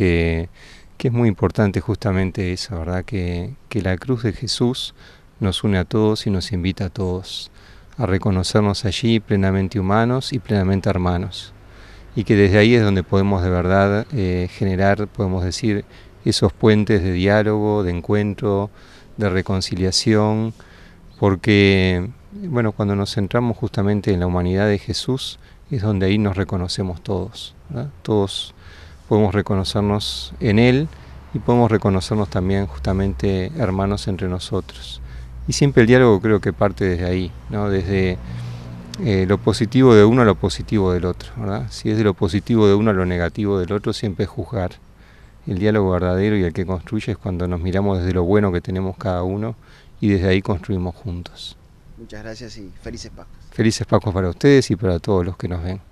que, es muy importante justamente eso, ¿verdad? Que, la cruz de Jesús nos une a todos y nos invita a todos a reconocernos allí plenamente humanos y plenamente hermanos. Y que desde ahí es donde podemos de verdad eh, generar, podemos decir, esos puentes de diálogo, de encuentro, de reconciliación, porque, bueno, cuando nos centramos justamente en la humanidad de Jesús, es donde ahí nos reconocemos todos, todos podemos reconocernos en Él y podemos reconocernos también justamente hermanos entre nosotros. Y siempre el diálogo creo que parte desde ahí, ¿no? desde eh, lo positivo de uno a lo positivo del otro. Si es de lo positivo de uno a lo negativo del otro, siempre es juzgar. El diálogo verdadero y el que construye es cuando nos miramos desde lo bueno que tenemos cada uno y desde ahí construimos juntos. Muchas gracias y felices Pascuas. Felices Pascuas para ustedes y para todos los que nos ven.